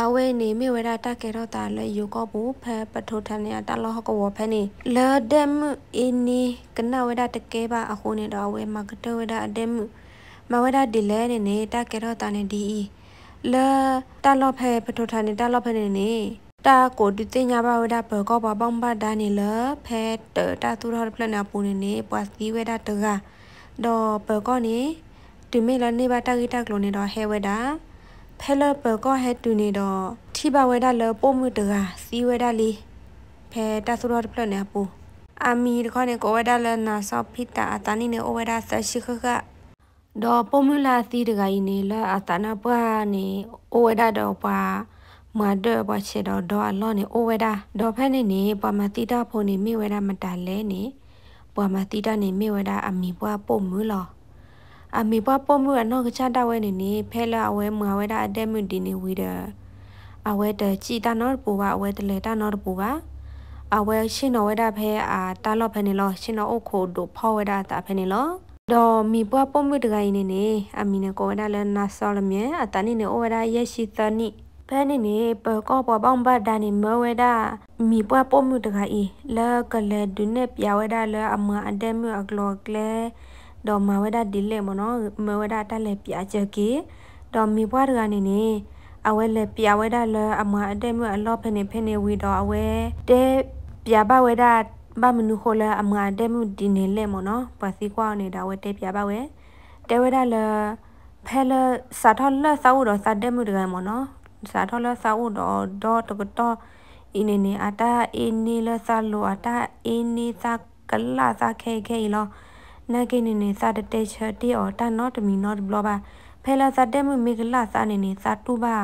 အဝဲနေမေဝဲတာတကဲတော့တာလဲယူကောဘူးဖဲပထိုထန်နေတလဟကောဖဲနေလာဒမ်အင်းနီကနဝဲတာတကဲပါအခုနေတော့ဝဲမကတဝဲတာအဒမ်မဝဲတာဒီလဲနေနေတကဲတော့တာနေဒီလာတလဖဲပထိုထန်နေတလဖဲနေနေတာကိုဒီတင်ညာပါဝဲတာဘကောပါပေါင်းပါဒါနေလဖဲတတာသူတော်ဖလနာပူနေနေပွားစီဝဲတာတကဒေါ်ဘကောနေဒီမေလာနေပါတကိတကလုံးနေတော့ဟဲဝဲတာဖဲလပကောဟက်တူနေတော့ထိပါဝဲတာလပို့မှုတကစီဝဲတာလီဖဲတဆူရတ်ပလနေပူအမီတခေါနေကိုဝဲတာလနာဆော့ဖိတာအတနိနေအိုဝဲတာဆရှိခခတော့ပို့မှုလာစီတကကြီးနေလအတနာပွားနေအိုဝဲတာတော့ပွားမတော့ဘာချေတော့ဒေါ်အလောနေအိုဝဲတာဒေါ်ဖက်နေနေပွားမတိတာဖုန်နေမိဝဲတာမတလဲနေပွားမတိတာနေမိဝဲတာအမီပွားပို့မှုလောအမေဘွားပေါ်မှုအနောက်ကချတာဝဲနေနေဖဲလာအဝဲမွာဝဲတာအတက်မြင့်တင်နေဝီတာအဝဲတကြည်တာနော်ပူပါအဝဲတလေတာနော်ပူပါအဝဲရှင်းတော်ဝဲတာဖဲအာတာလော့ဖဲနေလောရှင်းတော်အုတ်ခိုတို့ဖောဝဲတာတာဖဲနေလောတော့မိဘွားပေါ်မှုတကိုင်းနေနေအမီနဲ့ကိုဝဲတာလဲနာဆောလမြဲအတန်နေနေအိုဝဲတာရက်ရှိသနိဖဲနေနေပကောပပောင်းဘတ်ဒန်နေမဝဲတာမိဘွားပေါ်မှုတကိုင်းလဲကလဲဒုနေပြဝဲတာလဲအမအတဲမြအကလောကလဲတော့မဝဒဒီလေမနော်မဝဒတက်လေပြချက်ကေတော့မိဘွားတကနေနေအဝဲလေပြဝဲဒါလအမအတဲမအလော့ဖနေဖနေဝီတော့အဝဲတဲပြဘဝဲဒါဘာမနုခိုလာအမအတဲမဒီနေလေမနော်ပစီကွာနေတာဝဲတဲပြဘဝဲတဲဝဲဒါလဖဲလစာထောလစာဦးတော့စာတဲမတကမနော်စာထောလစာဦးတော့ဒေါ်တကတော့အင်းနေနေအတာအင်းနေလစာလိုအတာအင်းနေစာကလာစာခဲခဲလောနာကိနေနေစာတတဲချတီအော်တာနော့တမီနော့ဘလောပါဖဲလာစာတဲမှုမေကလာစာနေနေစာတူပါ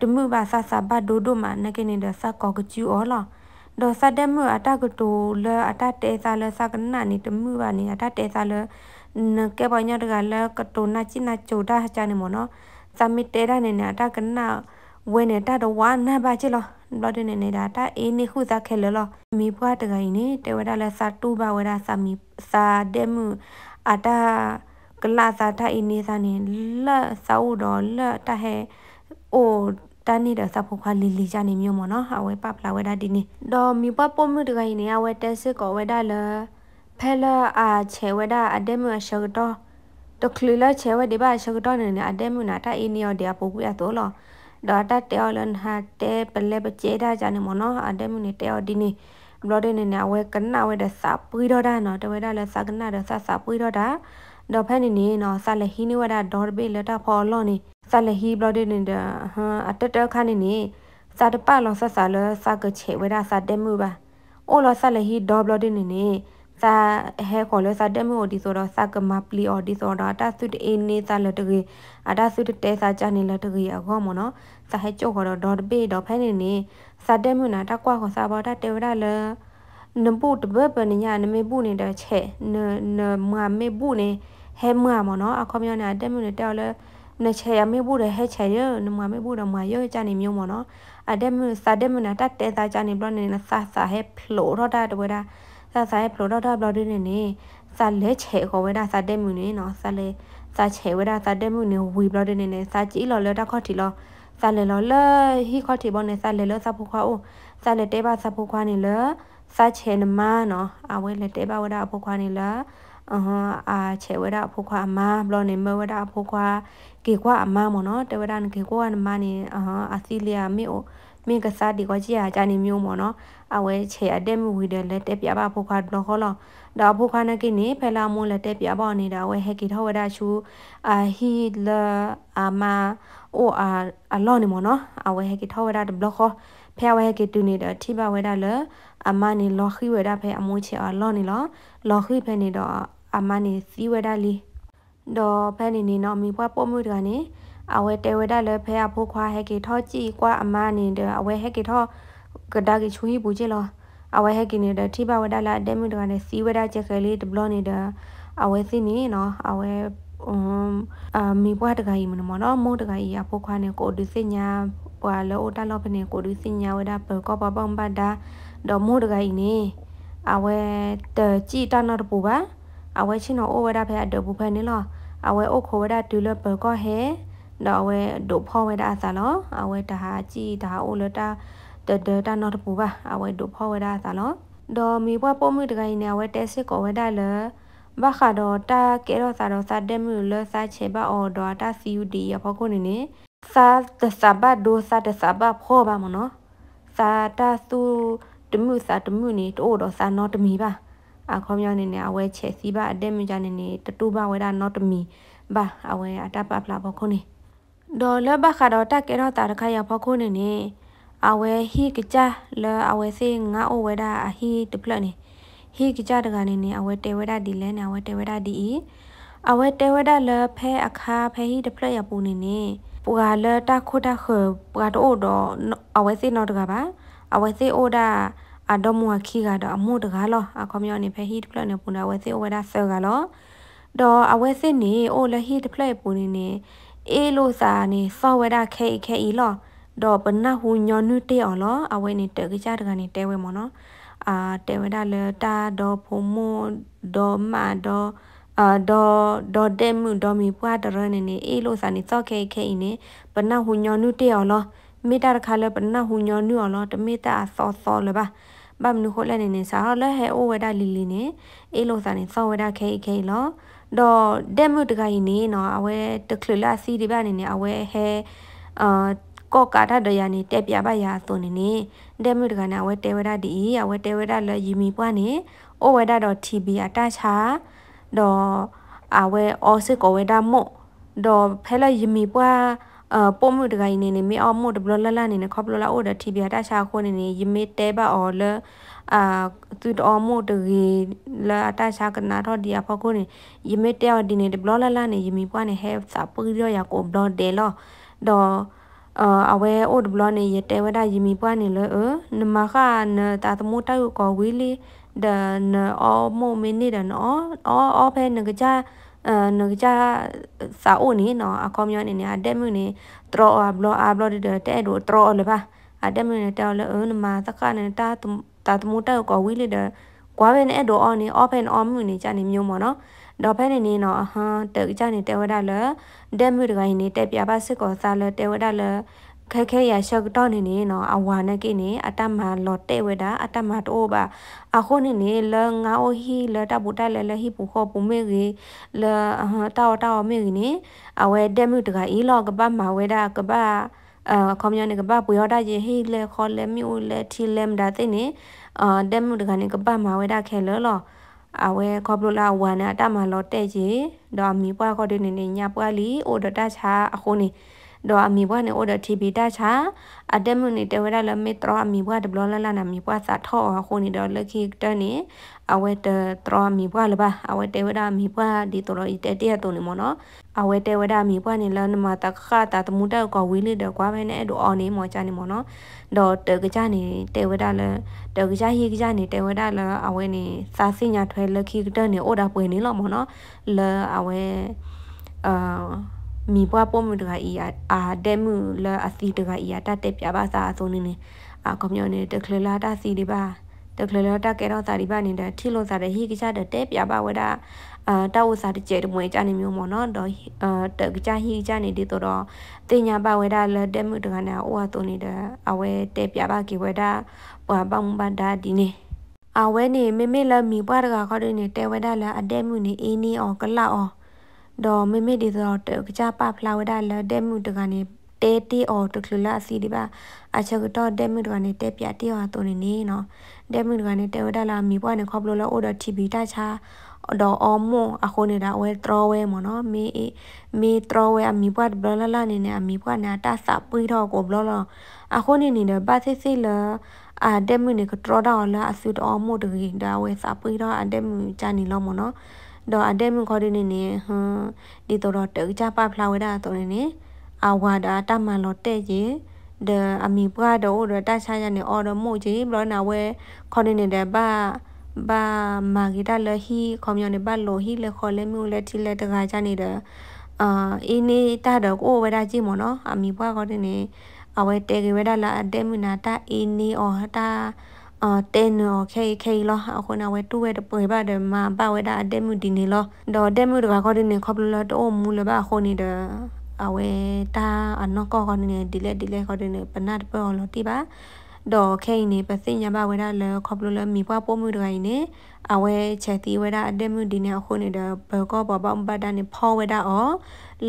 တမှုပါစာစာဘဒိုဒိုမှာနာကိနေတဲ့စာကောကကျူအော်လားဒေါ်စတဲ့မှုအတကတူလအတတဲစာလစကနာနီတမှုပါနေအတတဲစာလနကဲပညာတကလကတူနာချိနာချိုဒါချာနေမနော်သမီတဲရနေနေအတကနာဝဲနေတာတော့ဝါနာပါချေလောဘလော့ဒနေနေတာတာအေးနေခုစားခဲလောလောမိဘွားတကိုင်းနေတေဝဒလာစာတူပါဝဒစာမီစာဒဲမှုအတာကလာစာတာအေးနေစာနေလစာဥတော်လတာဟဲအိုတန်နေတဲ့စဖို့ခွာလီလီကြနေမျိုးမနော်အဝဲပပလာဝဲဒါဒီနေတော့မိဘပုံမှုတကိုင်းနေအဝဲတက်စစ်ကောဝဲဒါလဖဲလာအာချေဝဲဒါအဒဲမှုရှောက်တော့တကလူလာချေဝဲဒီပါရှောက်တော့နေအဒဲမှုနာတာအေးနေရတဲ့အပူကွရတော့လောဒါတာတဲော်လန်ဟာတဲပလဲပကျေဒါကြနေမနော်အဒမီနီတဲော်ဒီနီဘလော့ဒင်းနေနာဝဲကနဝဲဒစာပွီတော့ဒါနော်တဝဲဒါလဲစာကနဒစာစာပွီတော့ဒါဒေါ်ဖဲနေနေနော်ဆာလဟီနေဝဒါဒေါ်ဘေလက်တာဖော်လွန်နေဆာလဟီဘလော့ဒင်းနေဒါဟာအတက်တက်ခါနေနေစာတပလောင်ဆဆာလစာကချေဝဲဒါစာတဲမှုပါအိုလောဆာလဟီဒေါ်ဘလော့ဒင်းနေနေစာဟဲခေါ်လို့စာတက်မှုဒီဆိုတော့စာကမပလီအော်ဒီဆိုတော့တာစုတေနေစာလတကြီးအတာစုတဲစာကြနေလတကြီးအခေါ်မနော်စာဟဲကြောက်ခေါ်တော့ဒေါ်ပေဒေါ်ဖဲနေနေစာတက်မှုနာတကွာခေါ်စာပေါ်တာတေဝရလနပုတ်ဘပနိညာနမေပုနေတဲ့ချဲနနမမေပုနေဟဲမမနော်အခေါ်မြနာတက်မှုနေတော်လနချေရမေဘူးတဲ့ဟဲချေရနမမေဘူးတော့မရောကြနေမျိုးမနော်အတက်မှုစာတက်မှုနာတတဲစာကြနေဘလို့နေစာစာဟဲဖလိုတော့တာတဝဲတာစာဆိုင်ဘလော့ဒေါတာဘလော့ဒင်းနေနေစာလဲချေခေါ်ဝဲတာစာတက်မှုနေနော်စာလဲစာချေဝဲတာစာတက်မှုနေဝီဘလော့ဒင်းနေနေစာကြည့်လော်လော်တာခေါ်တီလော်စာလဲလော်လဲဟီခေါ်တီဘောနေစာလဲလော်စာဖူခွာအိုစာလဲတဲပါစာဖူခွာနေလော်စာချေနမနော်အဝဲလဲတဲပါဝဲတာဖူခွာနေလော်အဟအာချေဝဲတာဖူခွာအမဘလော့နေမဝဲတာဖူခွာကေကွာအမမော်နော်တဲဝဲတာနေကေကွာနမနေအဟအစီလီယာမေအိုမင်းကစားဒီကောကြီးအကြနေမျိုးမော်နော်အဝဲချေအတက်မဝီတယ်လက်တက်ပြပါဖိုခါတော့ဟောလောဒါဖိုခါနကိနေဖဲလာမွန်းလက်တက်ပြပါနေတာဝဲဟက်ကီထောဝဒရှူအာဟီလာအာမာအိုအာအလောနေမော်နော်အဝဲဟက်ကီထောဝဒဘလခောဖဲဝဲဟက်ကီတူနေတာထိပါဝဲဒါလအမနီလောခိဝဲဒါဖဲအမိုးချေအလောနေလောလောခိဖဲနေတော့အမနီစီဝဲဒါလီတော့ဖဲနေနေတော့မိဘပေါ်မှုတကနေအဝဲတဲဝဲဒါလဲဖဲအဖိုးခွာဟဲကီထော့ကြည့်ကွာအမနေတဲ့အဝဲဟဲကီထော့ကဒါကီချူဟီဘူးကြလောအဝဲဟဲကီနေတဲ့ထိပါဝဒါလာအတဲမီတကနဲ့စီဝဒါချက်ကလေးဒဘလနေတဲ့အဝဲစီနေနော်အဝဲအမ်အမီဘွားတကကြီးမနော်မနော်မုတ်တကကြီးအဖိုးခွာနေကိုဒီစညာဟွာလောတလောပနေကိုဒီစညာဝဒါပကောပပမ်ပါဒါတော့မုတ်တကကြီးနေအဝဲတကြည်တနော်တပူပါအဝဲချင်းတော့အိုဝဒါဖဲအတပူဖဲနေလောအဝဲအိုခိုဝဒါဒူလဘကောဟဲတော့ဝဲဒိုဖောဝဲတာအစလောအဝဲတာဟာကြည်တာအိုလတာတဒတာနော်တပူပါအဝဲဒိုဖောဝဲတာအစလောဒေါ်မီပွားပေါ်မှုတကိုင်းနေဝဲတဲစစ်ကိုဝဲတာလဘခါတော့တာကဲတော့စာတော့စာတက်မှုလစာချေပါအော်တော့တာ CUD ရဖို့ကိုနေနေစာတစဘဒိုစာတစဘဖောပါမနော်စာတာသူတမှုစာတမှုနေတို့တော့စာနော်တမီပါအခေါမြောင်းနေနေအဝဲချေစီပါအတက်မြကြနေနေတတူပါဝဲတာနော်တမီပါအဝဲအတပပလာဖို့ခုနေဒေါ်လဘခါတော့တက်ကေတော့တာတခါရဖောက်ခုနေနေအဝဲဟီကကြလအဝဲစေငါအိုဝဲတာအဟီတပလနေဟီကကြတကနေနေအဝဲတေဝဲတာဒီလဲနေအဝဲတေဝဲတာဒီဤအဝဲတေဝဲတာလဖဲအခါဖဲဟီတပလရပူနေနေပူကလတခုတခပူကတော့တော့အဝဲစေနော်တကပါအဝဲစေအိုတာအဒမွာခီကတော့အမှုတကားလောအခေါမျိုးနေဖဲဟီတပလနေပူနာဝဲစေအိုဝဲတာဆဲကလောတော့အဝဲစေနေအိုလဟီတပလပူနေနေအေလိုစာနေဆော်ဝဲတာခဲခဲဤလောတော့ပနဟူညောနုတေအော်လောအဝဲနေတကကြတကနေတဲဝဲမော်နော်အာတဲဝဲတာလေတာတော့ဖုံမတော့မာတော့အာဒေါ်ဒေါ်တဲမှုဒေါ်မီပွားတရနေနေအေလိုစာနေစော့ခဲခဲဤနေပနဟူညောနုတေအော်လောမေတာတခါလဲပနဟူညောနုအော်လောတမေတာဆော့ဆော့လေပါဘာမနုခိုလဲနေနေစာလဲဟဲအိုဝဲတာလီလီနေအေလိုစာနေစော့ဝဲတာခဲခဲလောတော့တက်မှုတကကြီးနေနော်အဝဲတခလလာစီဒီပါနေနေအဝဲဟဲအာကောကာတာတရနေတက်ပြပါရာသွန်နေနေတက်မှုတကနာဝဲတဲဝဒဒီအဝဲတဲဝဒလရီမီပွားနေအိုဝဲဒါတော့ TB အတချာတော့အဝဲအော်စစ်ကောဝဲဒါမို့တော့ဖဲလရီမီပွားအပုံမှုတကကြီးနေနေမေအောင်မို့တဘလလလနေနေခေါပလလာအိုဒါ TB အတချာခိုးနေနေရီမီတဲပါအော်လအာသူတော်မို့တကြီးလာတရှာကနာတော့ဒီအဖောက်ကိုနေယမေတယောက်ဒီနေဘလောလာလာနေယမီပွားနေဟဲစာပူရောရကိုဘလောတယ်လောတော့အာအဝဲအိုဒဘလောနေရတဲဝဒယမီပွားနေလောနမခနတာတမို့တောက်ကိုဝီလီဒနအောမိုမင်းနေဒနအောအောအောဖဲငကြအာငကြစာအိုနေနော်အကောမျိုးနေနေအတက်မြို့နေတရောအဘလောအဘလောတဲ့တဲ့တို့တရောလပါအတက်မြို့နေတောက်လောနမသခနတာတာတမိုတက်ကောဝီလီဒါကွာဘန်အဲ့ဒိုအော်နီအော့ဖန်အော်မြူနေကြနေမျိုးမော်နော်တော့ဖဲနေနေတော့အဟမ်းတက်ကြနေတဲဝဒလဒဲမြူတကိုင်းနေတက်ပြပါစစ်ကောစားလတဲဝဒလခက်ခဲရရှောက်တော့နေနေနော်အဝါနဲ့ကိနေအတမလော်တဲ့ဝဒအတမတိုးပါအခုနေနေလငါအိုဟီလတဘူတလလဟီပူခောပူမေကြီးလတောက်တောက်မေကြီးနေအဝဲဒဲမြူတကိုင်းလောကပမဝဲဒါကပအာခေါမျောနေကပပွေဟောတာရေဟိလေခေါ်လေမြူလေထီလေမဒါတဲ့နေအာတဲမှုတကနေကပမှာဝဲတာခဲလောလောအဝဲခေါပလိုလာဝါနာတမလောတဲ့ရေတော့မီပွားခေါ်တဲ့နေနေညပွားလီအိုဒတာချာအခုနေတော့အမီဘွားနဲ့ order TV တချာအတက်မှုနေတဝဲရလမေတော့အမီဘွားဒဘလလလနာမီဘွားစာထောခုန်နေတော့လက်ခိတနေအဝဲတတော့အမီဘွားလပါအဝဲတဝဲရအမီဘွားဒီတော့ဤတတရတုန်နေမနော်အဝဲတဝဲရအမီဘွားနေလနမတခါတတမှုတကဝီလေတော့ကွာပဲနဲ့အဲ့တော့အော်နေမော်ချနေမနော်တော့တကကြနေတဝဲရလတကကြဟေကကြနေတဝဲရလအဝဲနေစာစညာထွဲလက်ခိတနေ order ပွေနေလို့မနော်လအဝဲအာมีบัวป้อมตะกะอีอาเดมุละอาซีตะกะอีอาตะเตปยาบาซาอซนินอาคอมยอนิตะคลลาตะซีดิบาတကလလတကဲတော့သာဒီပနေတဲ့ထီလို့စားတဲ့ဟိကချတဲ့တဲပြပါဝဒအာတောက်စားတဲ့ကျဲတမွေကြနေမျိုးမော်နော်တော့အာတကချဟိကြနေဒီတော့တင်ညာပါဝဒလက်တဲမှုတကနာဩဝါတုန်နေတဲ့အဝဲတဲပြပါကေဝဒပွာပောင်းပဒါဒီနေအဝဲနေမေမေလမီပွားတကခေါ်တဲ့နေတဲဝဒလာအတဲမှုနေအင်းနေအောင်ကလောက်အောင်တော့မိမိဒီတော့ကြပဖလာဝဒလတဲ့မှုတကနေတဲတီအော်တကလူလာစီဒီပါအချက်တော့တဲ့မှုတကနေတဲပြတီဟာတုန်နေနော်တဲ့မှုတကနေတဲဝဒလာမီပွားနေခေါပလို့လောအော်တော့ TV တချာတော့အမအခုနေတာဝဲတော်ဝဲမနော်မေမေတော်ဝဲအမီပွားဘလလနေနေအမီပွားနာတဆပွေးတော့ကိုဘလလအခုနေနေတဲ့ဘာစစ်စစ်လာအဒဲမှုနေကတော်တော့လာအဆူတော်မို့တကြီးဒါဝဲစပွေးတော့အဒဲမှုဂျာနီလောမနော်တော့အတဲမှုခေါ်နေနေဟွန်းဒီတော့တော့ကြပါဖလာဝဲတာတော့နေအဝါတာတမန်လို့တဲ့ရင်ဒအမီပွားတော့တခြားရနေအော်တော့မို့ကြီးဘလောနာဝဲခေါ်နေနေတဲ့ဘာဘာမာဂီတာလဟီကွန်မြူနီဘတ်လိုဟီလေခေါ်လေမြူလေတီလေတကားကြနေတဲ့အာအင်းနေတာတော့ကိုဝဲတာကြည့်မနော်အမီပွားခေါ်နေနေအဝဲတဲကေဝဲတာလာအတဲမှုနာတာအင်းနေအော်တာအာတဲနော်ခဲခဲလောအခုနဝဲတူဝဲတပွေပါတယ်မှာပဝဲတာအတဲမှုဒီနေလောဒေါ်တဲမှုတပါခေါ်တဲ့နေခေါ်ပလောတော့မူလပါခေါ်နေတယ်အဝဲတာအနောကောကနေဒီလက်ဒီလက်ခေါ်တဲ့နေပနတ်ပေါ်လို့တိပါတော့ခဲနေပစိညာဘဝဲတာလောခေါပလိုလမီပွားပို့မှုတွေနေအဝဲချက်တီဝဲတာအတက်မှုဒီနေအခုနေတော့ဘကောဘဘဘတာနေဖောဝဲတာအော်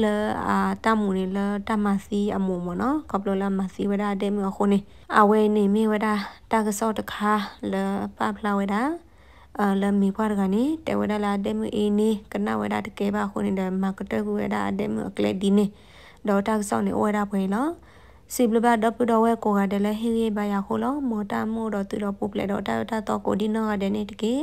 လေအာတမှုနေလေတမစီအမှုမနော်ခေါပလိုလမစီဝဲတာအတက်မှုအခုနေအဝဲနေမိဝဲတာတကစောတခါလေပပလာဝဲတာအလမီပွားကနေတဝဲတာလာတက်မှုအင်းနေကနဝဲတာတကယ်ပါခုနေတယ်မာကတ်ကူဝဲတာအတက်မှုအကလက်ဒီနေတော့တကစောနေဝဲတာပွဲနော်စီဘလဘဒပဒဝဲကိုကတလဲဟိရဘယာခိုလမောတာမို့တော့သူတော့ပုပလေတော့တာတာတော့ကိုဒီနော်ကတဲ့နေတကေ